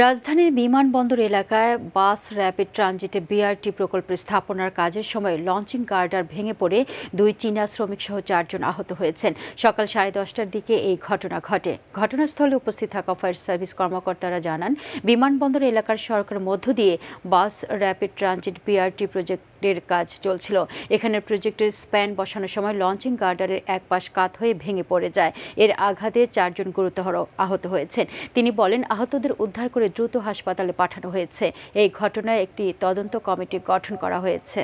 রাজধানীর বিমানবন্দর এলাকায় বাস র্যাপিড ট্রানজিটে বিআরটি প্রকল্প স্থাপনার কাজের সময় লঞ্চিং গার্ডার ভেঙে পড়ে দুই চীনা শ্রমিক সহ চারজন আহত হয়েছেন সকাল সাড়ে দশটার দিকে এই ঘটনা ঘটে ঘটনাস্থলে উপস্থিত থাকা ফায়ার সার্ভিস কর্মকর্তারা জানান বিমানবন্দর এলাকার সড়কের মধ্য দিয়ে bus rapid transit BRT project এর কাজ চলছিল এখানে প্রজেক্টের স্প্যান বসানোর সময় লঞ্চিং গার্ডারের এক পাশ কাত হয়ে ভেঙে পড়ে যায় এর আঘাতে চারজন গুরুতর আহত হয়েছেন তিনি বলেন আহতদের উদ্ধার করে করে দ্রুত হাসপাতালে পাঠানো হয়েছে এই ঘটনায় একটি তদন্ত কমিটি গঠন করা হয়েছে